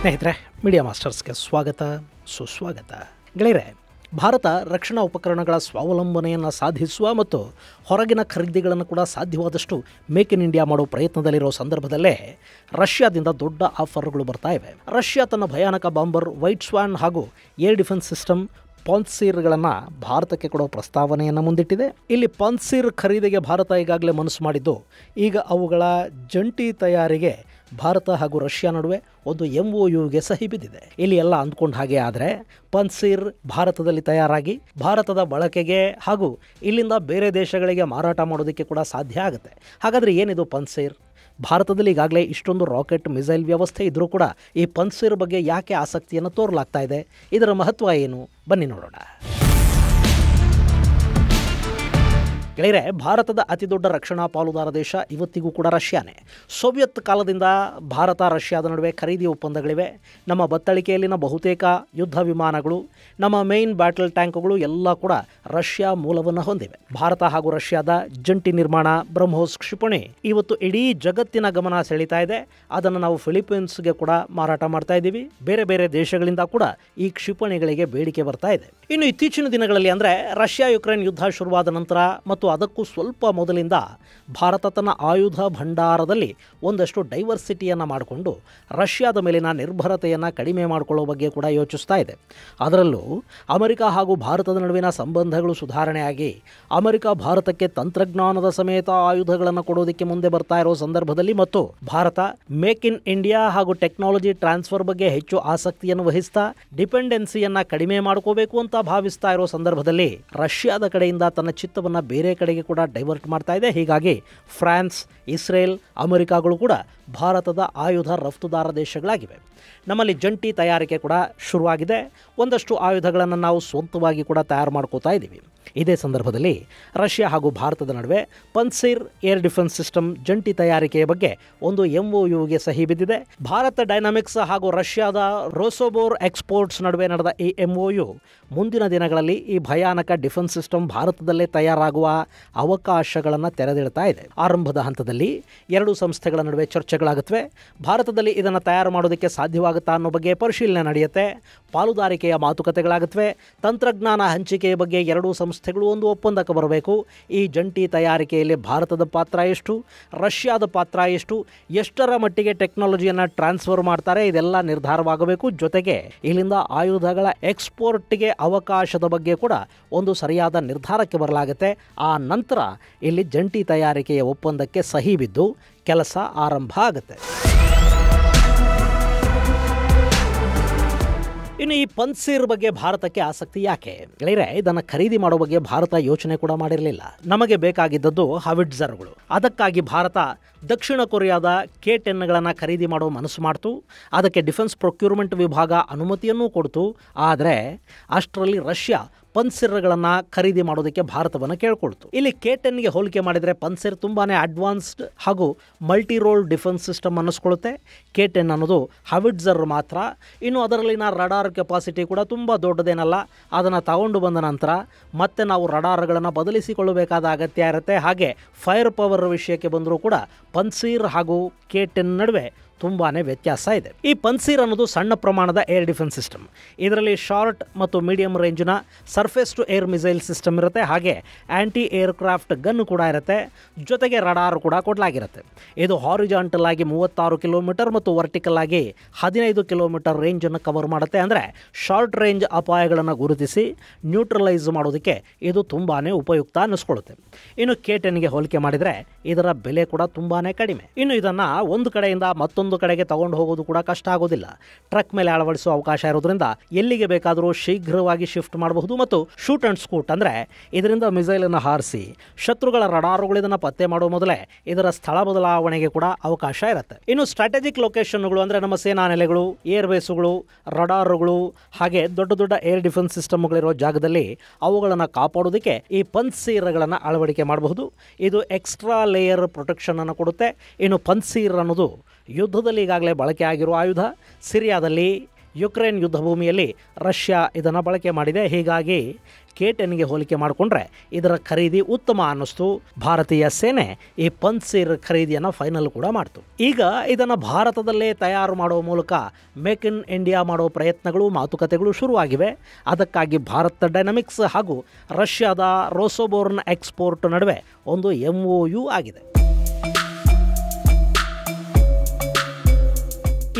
ಸ್ನೇಹಿತರೆ ಮೀಡಿಯಾ ಮಾಸ್ಟರ್ಸ್ಗೆ ಸ್ವಾಗತ ಸುಸ್ವಾಗತ ಗೆಳೆಯರೆ ಭಾರತ ರಕ್ಷಣಾ ಉಪಕರಣಗಳ ಸ್ವಾವಲಂಬನೆಯನ್ನು ಸಾಧಿಸುವ ಮತ್ತು ಹೊರಗಿನ ಖರೀದಿಗಳನ್ನು ಕೂಡ ಸಾಧ್ಯವಾದಷ್ಟು ಮೇಕ್ ಇನ್ ಇಂಡಿಯಾ ಮಾಡುವ ಪ್ರಯತ್ನದಲ್ಲಿರೋ ಸಂದರ್ಭದಲ್ಲೇ ರಷ್ಯಾದಿಂದ ದೊಡ್ಡ ಆಫರ್ಗಳು ಬರ್ತಾ ಇವೆ ರಷ್ಯಾ ತನ್ನ ಭಯಾನಕ ಬಾಂಬರ್ ವೈಟ್ ಸ್ವಾನ್ ಹಾಗೂ ಏರ್ ಡಿಫೆನ್ಸ್ ಸಿಸ್ಟಮ್ ಪಾನ್ಸೀರ್ಗಳನ್ನು ಭಾರತಕ್ಕೆ ಕೊಡೋ ಪ್ರಸ್ತಾವನೆಯನ್ನು ಮುಂದಿಟ್ಟಿದೆ ಇಲ್ಲಿ ಪಾನ್ಸೀರ್ ಖರೀದಿಗೆ ಭಾರತ ಈಗಾಗಲೇ ಮನಸ್ಸು ಮಾಡಿದ್ದು ಈಗ ಅವುಗಳ ಜಂಟಿ ತಯಾರಿಗೆ ಭಾರತ ಹಾಗೂ ರಷ್ಯಾ ನಡುವೆ ಒಂದು ಎಂ ಒ ಯುಗೆ ಸಹಿ ಬಿದ್ದಿದೆ ಇಲ್ಲಿ ಎಲ್ಲ ಅಂದ್ಕೊಂಡ ಹಾಗೆ ಆದರೆ ಪನ್ಸೀರ್ ಭಾರತದಲ್ಲಿ ತಯಾರಾಗಿ ಭಾರತದ ಬಳಕೆಗೆ ಹಾಗೂ ಇಲ್ಲಿಂದ ಬೇರೆ ದೇಶಗಳಿಗೆ ಮಾರಾಟ ಮಾಡೋದಕ್ಕೆ ಕೂಡ ಸಾಧ್ಯ ಆಗುತ್ತೆ ಹಾಗಾದರೆ ಏನಿದು ಪನ್ಸೀರ್ ಭಾರತದಲ್ಲಿ ಈಗಾಗಲೇ ಇಷ್ಟೊಂದು ರಾಕೆಟ್ ಮಿಸೈಲ್ ವ್ಯವಸ್ಥೆ ಇದ್ದರೂ ಕೂಡ ಈ ಪನ್ಸೀರ್ ಬಗ್ಗೆ ಯಾಕೆ ಆಸಕ್ತಿಯನ್ನು ತೋರಲಾಗ್ತಾ ಇದೆ ಇದರ ಮಹತ್ವ ಏನು ಬನ್ನಿ ನೋಡೋಣ ಗೆಳೆಯರೆ ಭಾರತದ ದೊಡ್ಡ ರಕ್ಷಣಾ ಪಾಲುದಾರ ದೇಶ ಇವತ್ತಿಗೂ ಕೂಡ ರಷ್ಯಾನೇ ಸೋವಿಯತ್ ಕಾಲದಿಂದ ಭಾರತ ರಷ್ಯಾದ ನಡುವೆ ಖರೀದಿ ಒಪ್ಪಂದಗಳಿವೆ ನಮ್ಮ ಬತ್ತಳಿಕೆಯಲ್ಲಿನ ಬಹುತೇಕ ಯುದ್ಧ ವಿಮಾನಗಳು ನಮ್ಮ ಮೇನ್ ಬ್ಯಾಟಲ್ ಟ್ಯಾಂಕ್ಗಳು ಎಲ್ಲ ಕೂಡ ರಷ್ಯಾ ಮೂಲವನ್ನು ಹೊಂದಿವೆ ಭಾರತ ಹಾಗೂ ರಷ್ಯಾದ ಜಂಟಿ ನಿರ್ಮಾಣ ಬ್ರಹ್ಮೋಸ್ ಕ್ಷಿಪಣಿ ಇವತ್ತು ಇಡೀ ಜಗತ್ತಿನ ಗಮನ ಸೆಳೀತಾ ಇದೆ ಅದನ್ನು ನಾವು ಫಿಲಿಪೀನ್ಸ್ಗೆ ಕೂಡ ಮಾರಾಟ ಮಾಡ್ತಾ ಇದ್ದೀವಿ ಬೇರೆ ಬೇರೆ ದೇಶಗಳಿಂದ ಕೂಡ ಈ ಕ್ಷಿಪಣಿಗಳಿಗೆ ಬೇಡಿಕೆ ಬರ್ತಾ ಇದೆ ಇನ್ನು ಇತ್ತೀಚಿನ ದಿನಗಳಲ್ಲಿ ಅಂದರೆ ರಷ್ಯಾ ಯುಕ್ರೇನ್ ಯುದ್ಧ ಶುರುವಾದ ನಂತರ ಮತ್ತು ಅದಕ್ಕೂ ಸ್ವಲ್ಪ ಮೊದಲಿಂದ ಭಾರತ ತನ್ನ ಆಯುಧ ಭಂಡಾರದಲ್ಲಿ ಒಂದಷ್ಟು ಡೈವರ್ಸಿಟಿಯನ್ನು ಮಾಡಿಕೊಂಡು ರಷ್ಯಾದ ಮೇಲಿನ ನಿರ್ಭರತೆಯನ್ನು ಕಡಿಮೆ ಮಾಡಿಕೊಳ್ಳುವ ಬಗ್ಗೆ ಕೂಡ ಯೋಚಿಸ್ತಾ ಇದೆ ಅದರಲ್ಲೂ ಅಮೆರಿಕ ಹಾಗೂ ಭಾರತದ ನಡುವಿನ ಸಂಬಂಧಗಳು ಸುಧಾರಣೆಯಾಗಿ ಅಮೆರಿಕ ಭಾರತಕ್ಕೆ ತಂತ್ರಜ್ಞಾನದ ಸಮೇತ ಆಯುಧಗಳನ್ನು ಕೊಡೋದಕ್ಕೆ ಮುಂದೆ ಬರ್ತಾ ಇರೋ ಸಂದರ್ಭದಲ್ಲಿ ಮತ್ತು ಭಾರತ ಮೇಕ್ ಇನ್ ಇಂಡಿಯಾ ಹಾಗೂ ಟೆಕ್ನಾಲಜಿ ಟ್ರಾನ್ಸ್ಫರ್ ಬಗ್ಗೆ ಹೆಚ್ಚು ಆಸಕ್ತಿಯನ್ನು ವಹಿಸ್ತಾ ಡಿಪೆಂಡೆನ್ಸಿಯನ್ನು ಕಡಿಮೆ ಮಾಡ್ಕೋಬೇಕು ಅಂತ ಭಾವಿಸ್ತಾ ಇರೋ ಸಂದರ್ಭದಲ್ಲಿ ರಷ್ಯಾದ ಕಡೆಯಿಂದ ತನ್ನ ಚಿತ್ತವನ್ನು ಬೇರೆ ಕಡೆಗೆ ಕೂಡ ಡೈವರ್ಟ್ ಮಾಡ್ತಾ ಇದೆ ಹೀಗಾಗಿ ಫ್ರಾನ್ಸ್ ಇಸ್ರೇಲ್ ಅಮೆರಿಕಾಗಳು ಕೂಡ ಭಾರತದ ಆಯುಧ ರಫ್ತುದಾರ ದೇಶಗಳಾಗಿವೆ ನಮ್ಮಲ್ಲಿ ಜಂಟಿ ತಯಾರಿಕೆ ಕೂಡ ಶುರುವಾಗಿದೆ ಒಂದಷ್ಟು ಆಯುಧಗಳನ್ನು ನಾವು ಸ್ವಂತವಾಗಿ ಕೂಡ ತಯಾರು ಮಾಡ್ಕೋತಾ ಇದ್ದೀವಿ ಇದೇ ಸಂದರ್ಭದಲ್ಲಿ ರಷ್ಯಾ ಹಾಗೂ ಭಾರತದ ನಡುವೆ ಪನ್ಸೀರ್ ಏರ್ ಡಿಫೆನ್ಸ್ ಸಿಸ್ಟಮ್ ಜಂಟಿ ತಯಾರಿಕೆಯ ಬಗ್ಗೆ ಒಂದು ಎಂಒ ಯುಗೆ ಸಹಿ ಬಿದ್ದಿದೆ ಭಾರತ ಡೈನಾಮಿಕ್ಸ್ ಹಾಗೂ ರಷ್ಯಾದ ರೋಸೋಬೋರ್ ಎಕ್ಸ್ಪೋರ್ಟ್ಸ್ ನಡುವೆ ನಡೆದ ಈ ಎಂಒ ಯು ಮುಂದಿನ ದಿನಗಳಲ್ಲಿ ಈ ಭಯಾನಕ ಡಿಫೆನ್ಸ್ ಸಿಸ್ಟಮ್ ಭಾರತದಲ್ಲೇ ತಯಾರಾಗುವ ಅವಕಾಶಗಳನ್ನು ತೆರೆದಿಡ್ತಾ ಇದೆ ಆರಂಭದ ಹಂತದಲ್ಲಿ ಎರಡು ಸಂಸ್ಥೆಗಳ ನಡುವೆ ಚರ್ಚೆ ರಾಜ್ಯಗಳಾಗುತ್ತವೆ ಭಾರತದಲ್ಲಿ ಇದನ್ನು ತಯಾರು ಮಾಡೋದಕ್ಕೆ ಸಾಧ್ಯವಾಗುತ್ತಾ ಅನ್ನೋ ಬಗ್ಗೆ ಪರಿಶೀಲನೆ ನಡೆಯುತ್ತೆ ಪಾಲುದಾರಿಕೆಯ ಮಾತುಕತೆಗಳಾಗುತ್ತವೆ ತಂತ್ರಜ್ಞಾನ ಹಂಚಿಕೆಯ ಬಗ್ಗೆ ಎರಡೂ ಸಂಸ್ಥೆಗಳು ಒಂದು ಒಪ್ಪಂದಕ್ಕೆ ಬರಬೇಕು ಈ ಜಂಟಿ ತಯಾರಿಕೆಯಲ್ಲಿ ಭಾರತದ ಪಾತ್ರ ಎಷ್ಟು ರಷ್ಯಾದ ಪಾತ್ರ ಎಷ್ಟು ಎಷ್ಟರ ಮಟ್ಟಿಗೆ ಟೆಕ್ನಾಲಜಿಯನ್ನು ಟ್ರಾನ್ಸ್ಫರ್ ಮಾಡ್ತಾರೆ ಇದೆಲ್ಲ ನಿರ್ಧಾರವಾಗಬೇಕು ಜೊತೆಗೆ ಇಲ್ಲಿಂದ ಆಯುಧಗಳ ಎಕ್ಸ್ಪೋರ್ಟ್ಗೆ ಅವಕಾಶದ ಬಗ್ಗೆ ಕೂಡ ಒಂದು ಸರಿಯಾದ ನಿರ್ಧಾರಕ್ಕೆ ಬರಲಾಗುತ್ತೆ ಆ ನಂತರ ಇಲ್ಲಿ ಜಂಟಿ ತಯಾರಿಕೆಯ ಒಪ್ಪಂದಕ್ಕೆ ಸಹಿ ಬಿದ್ದು ಕೆಲಸ ಆರಂಭ ಆಗುತ್ತೆ ಇನ್ನು ಈ ಪನ್ಸೀರ್ ಬಗ್ಗೆ ಭಾರತಕ್ಕೆ ಆಸಕ್ತಿ ಯಾಕೆ ಗೆಳೆಯರೆ ಇದನ್ನು ಖರೀದಿ ಮಾಡೋ ಬಗ್ಗೆ ಭಾರತ ಯೋಚನೆ ಕೂಡ ಮಾಡಿರಲಿಲ್ಲ ನಮಗೆ ಬೇಕಾಗಿದ್ದದ್ದು ಹವಿಟ್ಜರ್ಗಳು ಅದಕ್ಕಾಗಿ ಭಾರತ ದಕ್ಷಿಣ ಕೊರಿಯಾದ ಕೆ ಟೆನ್ಗಳನ್ನು ಖರೀದಿ ಮಾಡೋ ಮನಸ್ಸು ಮಾಡ್ತು ಅದಕ್ಕೆ ಡಿಫೆನ್ಸ್ ಪ್ರೊಕ್ಯೂರ್ಮೆಂಟ್ ವಿಭಾಗ ಅನುಮತಿಯನ್ನು ಕೊಡ್ತು ಆದರೆ ಅಷ್ಟರಲ್ಲಿ ರಷ್ಯಾ ಪನ್ಸಿರ್ಗಳನ್ನು ಖರೀದಿ ಮಾಡೋದಕ್ಕೆ ಭಾರತವನ್ನು ಕೇಳ್ಕೊಳ್ತು ಇಲ್ಲಿ ಕೆ ಟೆನ್ಗೆ ಹೋಲಿಕೆ ಮಾಡಿದರೆ ಪನ್ಸಿರ್ ತುಂಬಾ ಅಡ್ವಾನ್ಸ್ಡ್ ಹಾಗೂ ಮಲ್ಟಿ ರೋಲ್ ಡಿಫೆನ್ಸ್ ಸಿಸ್ಟಮ್ ಅನ್ನಿಸ್ಕೊಳ್ಳುತ್ತೆ ಕೆ ಟೆನ್ ಅನ್ನೋದು ಹವಿಡ್ಜರ್ ಮಾತ್ರ ಇನ್ನು ಅದರಲ್ಲಿನ ರಡಾರ್ ಕೆಪಾಸಿಟಿ ಕೂಡ ತುಂಬ ದೊಡ್ಡದೇನಲ್ಲ ಅದನ್ನು ತಗೊಂಡು ಬಂದ ನಂತರ ಮತ್ತೆ ನಾವು ರಡಾರ್ಗಳನ್ನು ಬದಲಿಸಿಕೊಳ್ಳಬೇಕಾದ ಅಗತ್ಯ ಇರುತ್ತೆ ಹಾಗೆ ಫೈರ್ ಪವರ್ ವಿಷಯಕ್ಕೆ ಬಂದರೂ ಕೂಡ ಪನ್ಸಿರ್ ಹಾಗೂ ಕೆ ಟೆನ್ ನಡುವೆ ತುಂಬಾ ವ್ಯತ್ಯಾಸ ಇದೆ ಈ ಪನ್ಸೀರ್ ಅನ್ನೋದು ಸಣ್ಣ ಪ್ರಮಾಣದ ಏರ್ ಡಿಫೆನ್ಸ್ ಸಿಸ್ಟಮ್ ಇದರಲ್ಲಿ ಶಾರ್ಟ್ ಮತ್ತು ಮೀಡಿಯಂ ರೇಂಜ್ನ surface to air missile system ಇರುತ್ತೆ ಹಾಗೆ ಆ್ಯಂಟಿ ಏರ್ಕ್ರಾಫ್ಟ್ ಗನ್ ಕೂಡ ಇರುತ್ತೆ ಜೊತೆಗೆ ರಡಾರ್ ಕೂಡ ಕೊಡಲಾಗಿರುತ್ತೆ ಇದು ಹಾರಿಜಾಂಟಲ್ ಆಗಿ ಮೂವತ್ತಾರು ಕಿಲೋಮೀಟರ್ ಮತ್ತು ವರ್ಟಿಕಲ್ ಆಗಿ ಹದಿನೈದು ಕಿಲೋಮೀಟರ್ ರೇಂಜನ್ನು ಕವರ್ ಮಾಡುತ್ತೆ ಅಂದರೆ ಶಾರ್ಟ್ ರೇಂಜ್ ಅಪಾಯಗಳನ್ನು ಗುರುತಿಸಿ ನ್ಯೂಟ್ರಲೈಸ್ ಮಾಡೋದಕ್ಕೆ ಇದು ತುಂಬಾ ಉಪಯುಕ್ತ ಅನ್ನಿಸ್ಕೊಳ್ಳುತ್ತೆ ಇನ್ನು ಕೆ ಟೆನ್ಗೆ ಹೋಲಿಕೆ ಮಾಡಿದರೆ ಇದರ ಬೆಲೆ ಕೂಡ ತುಂಬಾ ಕಡಿಮೆ ಇನ್ನು ಇದನ್ನು ಒಂದು ಕಡೆಯಿಂದ ಮತ್ತೊಂದು ಒಂದು ಕಡೆಗೆ ತಗೊಂಡು ಹೋಗೋದು ಕೂಡ ಕಷ್ಟ ಆಗೋದಿಲ್ಲ ಟ್ರಕ್ ಮೇಲೆ ಅಳವಡಿಸುವ ಅವಕಾಶ ಇರೋದ್ರಿಂದ ಎಲ್ಲಿಗೆ ಬೇಕಾದರೂ ಶೀಘ್ರವಾಗಿ ಶಿಫ್ಟ್ ಮಾಡಬಹುದು ಮತ್ತು ಶೂಟ್ ಅಂಡ್ ಸ್ಕೂಟ್ ಅಂದರೆ ಇದರಿಂದ ಮಿಸೈಲನ್ನು ಹಾರಿಸಿ ಶತ್ರುಗಳ ರಡಾರುಗಳು ಇದನ್ನು ಪತ್ತೆ ಮಾಡುವ ಮೊದಲೇ ಇದರ ಸ್ಥಳ ಬದಲಾವಣೆಗೆ ಕೂಡ ಅವಕಾಶ ಇರುತ್ತೆ ಇನ್ನು ಸ್ಟ್ರಾಟಜಿಕ್ ಲೊಕೇಶನ್ಗಳು ಅಂದರೆ ನಮ್ಮ ಸೇನಾ ನೆಲೆಗಳು ಏರ್ ರಡಾರುಗಳು ಹಾಗೆ ದೊಡ್ಡ ದೊಡ್ಡ ಏರ್ ಡಿಫೆನ್ಸ್ ಸಿಸ್ಟಮ್ಗಳಿರೋ ಜಾಗದಲ್ಲಿ ಅವುಗಳನ್ನು ಕಾಪಾಡೋದಕ್ಕೆ ಈ ಪನ್ಸೀರಗಳನ್ನು ಅಳವಡಿಕೆ ಮಾಡಬಹುದು ಇದು ಎಕ್ಸ್ಟ್ರಾ ಲೇಯರ್ ಪ್ರೊಟೆಕ್ಷನ್ ಅನ್ನು ಕೊಡುತ್ತೆ ಇನ್ನು ಪನ್ಸೀರ್ ಅನ್ನೋದು ಯುದ್ಧದಲ್ಲಿ ಈಗಾಗಲೇ ಬಳಕೆ ಆಗಿರುವ ಆಯುಧ ಸಿರಿಯಾದಲ್ಲಿ ಯುಕ್ರೇನ್ ಯುದ್ಧ ಭೂಮಿಯಲ್ಲಿ ರಷ್ಯಾ ಇದನ್ನು ಬಳಕೆ ಮಾಡಿದೆ ಹೀಗಾಗಿ ಕೆ ಟೆನ್ಗೆ ಹೋಲಿಕೆ ಮಾಡಿಕೊಂಡ್ರೆ ಇದರ ಖರೀದಿ ಉತ್ತಮ ಅನ್ನಿಸ್ತು ಭಾರತೀಯ ಸೇನೆ ಈ ಸೇರ್ ಖರೀದಿಯನ್ನು ಫೈನಲ್ ಕೂಡ ಮಾಡ್ತು ಈಗ ಇದನ್ನು ಭಾರತದಲ್ಲೇ ತಯಾರು ಮಾಡುವ ಮೂಲಕ ಮೇಕ್ ಇನ್ ಇಂಡಿಯಾ ಮಾಡುವ ಪ್ರಯತ್ನಗಳು ಮಾತುಕತೆಗಳು ಶುರುವಾಗಿವೆ ಅದಕ್ಕಾಗಿ ಭಾರತ ಡೈನಮಿಕ್ಸ್ ಹಾಗೂ ರಷ್ಯಾದ ರೋಸೋಬೋರ್ನ್ ಎಕ್ಸ್ಪೋರ್ಟ್ ನಡುವೆ ಒಂದು ಎಂ ಒ ಯು ಆಗಿದೆ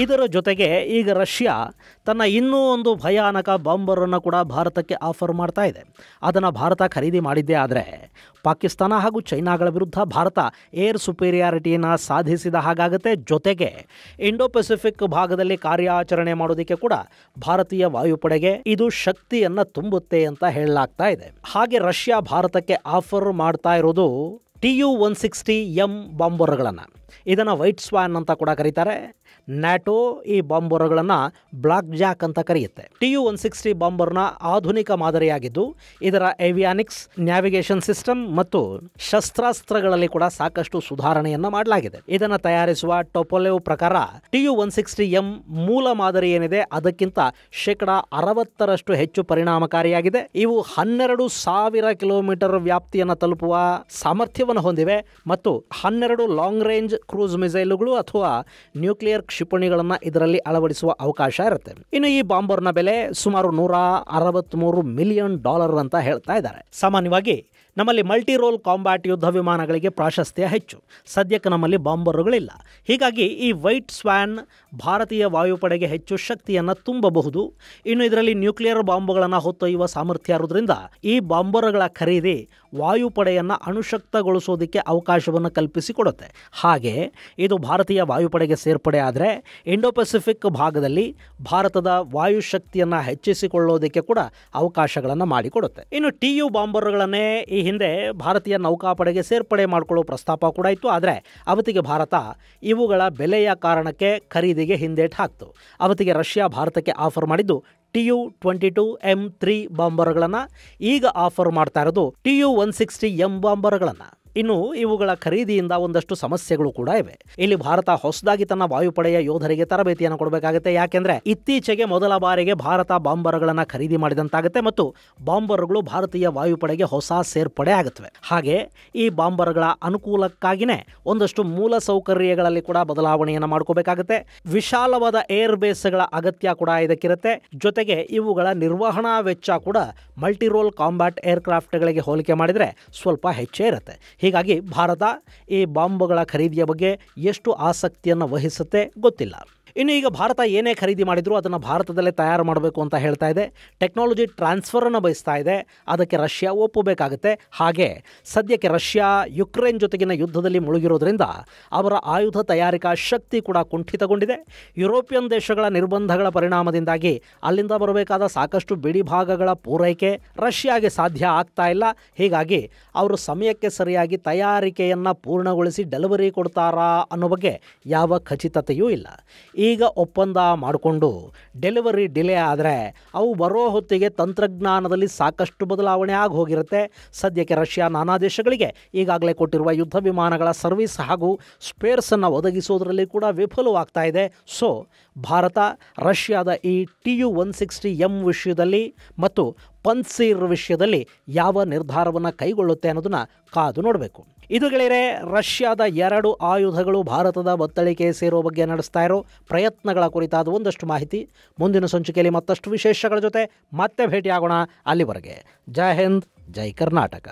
ಇದರ ಜೊತೆಗೆ ಈಗ ರಷ್ಯಾ ತನ್ನ ಇನ್ನೂ ಒಂದು ಭಯಾನಕ ಬಾಂಬರನ್ನು ಕೂಡ ಭಾರತಕ್ಕೆ ಆಫರ್ ಮಾಡ್ತಾ ಇದೆ ಅದನ್ನು ಭಾರತ ಖರೀದಿ ಮಾಡಿದ್ದೇ ಆದರೆ ಪಾಕಿಸ್ತಾನ ಹಾಗೂ ಚೈನಾಗಳ ವಿರುದ್ಧ ಭಾರತ ಏರ್ ಸುಪೀರಿಯಾರಿಟಿಯನ್ನು ಸಾಧಿಸಿದ ಹಾಗಾಗುತ್ತೆ ಜೊತೆಗೆ ಇಂಡೋ ಪೆಸಿಫಿಕ್ ಭಾಗದಲ್ಲಿ ಕಾರ್ಯಾಚರಣೆ ಮಾಡೋದಕ್ಕೆ ಕೂಡ ಭಾರತೀಯ ವಾಯುಪಡೆಗೆ ಇದು ಶಕ್ತಿಯನ್ನು ತುಂಬುತ್ತೆ ಅಂತ ಹೇಳಲಾಗ್ತಾ ಇದೆ ಹಾಗೆ ರಷ್ಯಾ ಭಾರತಕ್ಕೆ ಆಫರ್ ಮಾಡ್ತಾ ಇರೋದು T U one sixty M ಬಾಂಬರ್ಗಳನ್ನು ಇದನ್ನು ವೈಟ್ ಸ್ವಾನ್ ಅಂತ ಕೂಡ ಕರೀತಾರೆ ನ್ಯಾಟೋ ಈ ಬಾಂಬರ್ಗಳನ್ನು ಬ್ಲಾಕ್ ಜಾಕ್ ಅಂತ ಕರೆಯುತ್ತೆ ಟಿ ಯು ಒನ್ ಸಿಕ್ಸ್ಟಿ ಬಾಂಬರ್ನ ಆಧುನಿಕ ಮಾದರಿಯಾಗಿದ್ದು ಇದರ ಏವಿಯಾನಿಕ್ಸ್ ನ್ಯಾವಿಗೇಷನ್ ಸಿಸ್ಟಮ್ ಮತ್ತು ಶಸ್ತ್ರಾಸ್ತ್ರಗಳಲ್ಲಿ ಕೂಡ ಸಾಕಷ್ಟು ಸುಧಾರಣೆಯನ್ನು ಮಾಡಲಾಗಿದೆ ಇದನ್ನು ತಯಾರಿಸುವ ಟೊಪೊಲೆವ್ ಪ್ರಕಾರ T U one sixty M ಮೂಲ ಮಾದರಿ ಏನಿದೆ ಅದಕ್ಕಿಂತ ಶೇಕಡ ಅರವತ್ತರಷ್ಟು ಹೆಚ್ಚು ಪರಿಣಾಮಕಾರಿಯಾಗಿದೆ ಇವು ಹನ್ನೆರಡು ಸಾವಿರ ಕಿಲೋಮೀಟರ್ ವ್ಯಾಪ್ತಿಯನ್ನು ತಲುಪುವ ಸಾಮರ್ಥ್ಯವನ್ನು ಹೊಂದಿವೆ ಮತ್ತು ಹನ್ನೆರಡು ಲಾಂಗ್ ರೇಂಜ್ ಕ್ರೂಸ್ ಮಿಸೈಲುಗಳು ಅಥವಾ ನ್ಯೂಕ್ಲಿಯರ್ ಕ್ಷಿಪಣಿಗಳನ್ನ ಇದರಲ್ಲಿ ಅಳವಡಿಸುವ ಅವಕಾಶ ಇರುತ್ತೆ ಇನ್ನು ಈ ಬಾಂಬರ್ನ ಬೆಲೆ ಸುಮಾರು ನೂರ ಅರವತ್ಮೂರು ಮಿಲಿಯನ್ ಡಾಲರ್ ಅಂತ ಹೇಳ್ತಾ ಇದ್ದಾರೆ ಸಾಮಾನ್ಯವಾಗಿ ನಮ್ಮಲ್ಲಿ ಮಲ್ಟಿ ರೋಲ್ ಕಾಂಬ್ಯಾಟ್ ಯುದ್ಧ ವಿಮಾನಗಳಿಗೆ ಪ್ರಾಶಸ್ತ್ಯ ಹೆಚ್ಚು ಸದ್ಯಕ್ಕೆ ನಮ್ಮಲ್ಲಿ ಬಾಂಬರುಗಳಿಲ್ಲ ಹೀಗಾಗಿ ಈ ವೈಟ್ ಸ್ವ್ಯಾನ್ ಭಾರತೀಯ ವಾಯುಪಡೆಗೆ ಹೆಚ್ಚು ಶಕ್ತಿಯನ್ನು ತುಂಬಬಹುದು ಇನ್ನು ಇದರಲ್ಲಿ ನ್ಯೂಕ್ಲಿಯರ್ ಬಾಂಬ್ಗಳನ್ನು ಹೊತ್ತೊಯ್ಯುವ ಸಾಮರ್ಥ್ಯ ಇರೋದ್ರಿಂದ ಈ ಬಾಂಬರುಗಳ ಖರೀದಿ ವಾಯುಪಡೆಯನ್ನು ಅಣುಶಕ್ತಗೊಳಿಸೋದಕ್ಕೆ ಅವಕಾಶವನ್ನು ಕಲ್ಪಿಸಿಕೊಡುತ್ತೆ ಹಾಗೆ ಇದು ಭಾರತೀಯ ವಾಯುಪಡೆಗೆ ಸೇರ್ಪಡೆ ಆದರೆ ಇಂಡೋ ಪೆಸಿಫಿಕ್ ಭಾಗದಲ್ಲಿ ಭಾರತದ ವಾಯುಶಕ್ತಿಯನ್ನು ಹೆಚ್ಚಿಸಿಕೊಳ್ಳೋದಕ್ಕೆ ಕೂಡ ಅವಕಾಶಗಳನ್ನು ಮಾಡಿಕೊಡುತ್ತೆ ಇನ್ನು ಟಿ ಯು ಬಾಂಬರುಗಳನ್ನೇ ಈ ಈ ಹಿಂದೆ ಭಾರತೀಯ ನೌಕಾಪಡೆಗೆ ಸೇರ್ಪಡೆ ಮಾಡಿಕೊಳ್ಳೋ ಪ್ರಸ್ತಾಪ ಕೂಡ ಇತ್ತು ಆದರೆ ಅವತ್ತಿಗೆ ಭಾರತ ಇವುಗಳ ಬೆಲೆಯ ಕಾರಣಕ್ಕೆ ಖರೀದಿಗೆ ಹಿಂದೇಟು ಹಾಕ್ತು ಅವತ್ತಿಗೆ ರಷ್ಯಾ ಭಾರತಕ್ಕೆ ಆಫರ್ ಮಾಡಿದ್ದು T U twenty two M three ಬಾಂಬರ್ಗಳನ್ನು ಈಗ ಆಫರ್ ಮಾಡ್ತಾ ಇರೋದು T U one sixty M ಬಾಂಬರ್ಗಳನ್ನು ಇನ್ನು ಇವುಗಳ ಖರೀದಿಯಿಂದ ಒಂದಷ್ಟು ಸಮಸ್ಯೆಗಳು ಕೂಡ ಇವೆ ಇಲ್ಲಿ ಭಾರತ ಹೊಸದಾಗಿ ತನ್ನ ವಾಯುಪಡೆಯ ಯೋಧರಿಗೆ ತರಬೇತಿಯನ್ನು ಕೊಡಬೇಕಾಗುತ್ತೆ ಯಾಕೆಂದ್ರೆ ಇತ್ತೀಚೆಗೆ ಮೊದಲ ಬಾರಿಗೆ ಭಾರತ ಬಾಂಬರ್ಗಳನ್ನು ಖರೀದಿ ಮಾಡಿದಂತಾಗುತ್ತೆ ಮತ್ತು ಬಾಂಬರ್ಗಳು ಭಾರತೀಯ ವಾಯುಪಡೆಗೆ ಹೊಸ ಸೇರ್ಪಡೆ ಆಗುತ್ತವೆ ಹಾಗೆ ಈ ಬಾಂಬರ್ಗಳ ಅನುಕೂಲಕ್ಕಾಗಿನೇ ಒಂದಷ್ಟು ಮೂಲ ಸೌಕರ್ಯಗಳಲ್ಲಿ ಕೂಡ ಬದಲಾವಣೆಯನ್ನು ಮಾಡ್ಕೋಬೇಕಾಗುತ್ತೆ ವಿಶಾಲವಾದ ಏರ್ ಬೇಸ್ಗಳ ಅಗತ್ಯ ಕೂಡ ಇದಕ್ಕಿರುತ್ತೆ ಜೊತೆಗೆ ಇವುಗಳ ನಿರ್ವಹಣಾ ವೆಚ್ಚ ಕೂಡ ಮಲ್ಟಿರೋಲ್ ಕಾಂಬ್ಯಾಟ್ ಏರ್ಕ್ರಾಫ್ಟ್ಗಳಿಗೆ ಹೋಲಿಕೆ ಮಾಡಿದರೆ ಸ್ವಲ್ಪ ಹೆಚ್ಚೇ ಇರುತ್ತೆ ಹೀಗಾಗಿ ಭಾರತ ಈ ಬಾಂಬ್ಗಳ ಖರೀದಿಯ ಬಗ್ಗೆ ಎಷ್ಟು ಆಸಕ್ತಿಯನ್ನು ವಹಿಸುತ್ತೆ ಗೊತ್ತಿಲ್ಲ ಇನ್ನು ಈಗ ಭಾರತ ಏನೇ ಖರೀದಿ ಮಾಡಿದರೂ ಅದನ್ನು ಭಾರತದಲ್ಲೇ ತಯಾರು ಮಾಡಬೇಕು ಅಂತ ಹೇಳ್ತಾ ಇದೆ ಟೆಕ್ನಾಲಜಿ ಟ್ರಾನ್ಸ್ಫರನ್ನು ಬಯಸ್ತಾ ಇದೆ ಅದಕ್ಕೆ ರಷ್ಯಾ ಒಪ್ಪಬೇಕಾಗುತ್ತೆ ಹಾಗೆ ಸದ್ಯಕ್ಕೆ ರಷ್ಯಾ ಯುಕ್ರೇನ್ ಜೊತೆಗಿನ ಯುದ್ಧದಲ್ಲಿ ಮುಳುಗಿರೋದ್ರಿಂದ ಅವರ ಆಯುಧ ತಯಾರಿಕಾ ಶಕ್ತಿ ಕೂಡ ಕುಂಠಿತಗೊಂಡಿದೆ ಯುರೋಪಿಯನ್ ದೇಶಗಳ ನಿರ್ಬಂಧಗಳ ಪರಿಣಾಮದಿಂದಾಗಿ ಅಲ್ಲಿಂದ ಬರಬೇಕಾದ ಸಾಕಷ್ಟು ಬಿಡಿ ಭಾಗಗಳ ಪೂರೈಕೆ ರಷ್ಯಾಗೆ ಸಾಧ್ಯ ಆಗ್ತಾ ಇಲ್ಲ ಹೀಗಾಗಿ ಅವರು ಸಮಯಕ್ಕೆ ಸರಿಯಾಗಿ ತಯಾರಿಕೆಯನ್ನು ಪೂರ್ಣಗೊಳಿಸಿ ಡೆಲಿವರಿ ಕೊಡ್ತಾರಾ ಅನ್ನೋ ಬಗ್ಗೆ ಯಾವ ಖಚಿತತೆಯೂ ಇಲ್ಲ ಈಗ ಒಪ್ಪಂದ ಮಾಡಿಕೊಂಡು ಡೆಲಿವರಿ ಡಿಲೇ ಆದರೆ ಅವು ಬರೋ ಹೊತ್ತಿಗೆ ತಂತ್ರಜ್ಞಾನದಲ್ಲಿ ಸಾಕಷ್ಟು ಬದಲಾವಣೆ ಆಗಿ ಹೋಗಿರುತ್ತೆ ಸದ್ಯಕ್ಕೆ ರಷ್ಯಾ ನಾನಾ ದೇಶಗಳಿಗೆ ಈಗಾಗಲೇ ಕೊಟ್ಟಿರುವ ಯುದ್ಧ ವಿಮಾನಗಳ ಸರ್ವಿಸ್ ಹಾಗೂ ಸ್ಪೇರ್ಸನ್ನು ಒದಗಿಸೋದರಲ್ಲಿ ಕೂಡ ವಿಫಲವಾಗ್ತಾ ಇದೆ ಸೊ ಭಾರತ ರಷ್ಯಾದ ಈ T U one sixty M ವಿಷಯದಲ್ಲಿ ಮತ್ತು ಪನ್ಸೀರ್ ವಿಷಯದಲ್ಲಿ ಯಾವ ನಿರ್ಧಾರವನ್ನು ಕೈಗೊಳ್ಳುತ್ತೆ ಅನ್ನೋದನ್ನು ಕಾದು ನೋಡಬೇಕು ಇದು ಗೆಳೆಯರೆ ರಷ್ಯಾದ ಎರಡು ಆಯುಧಗಳು ಭಾರತದ ಒತ್ತಳಿಕೆ ಸೇರೋ ಬಗ್ಗೆ ನಡೆಸ್ತಾ ಇರೋ ಪ್ರಯತ್ನಗಳ ಕುರಿತಾದ ಒಂದಷ್ಟು ಮಾಹಿತಿ ಮುಂದಿನ ಸಂಚಿಕೆಯಲ್ಲಿ ಮತ್ತಷ್ಟು ವಿಶೇಷಗಳ ಜೊತೆ ಮತ್ತೆ ಭೇಟಿಯಾಗೋಣ ಅಲ್ಲಿವರೆಗೆ ಜೈ ಹಿಂದ್ ಜೈ ಕರ್ನಾಟಕ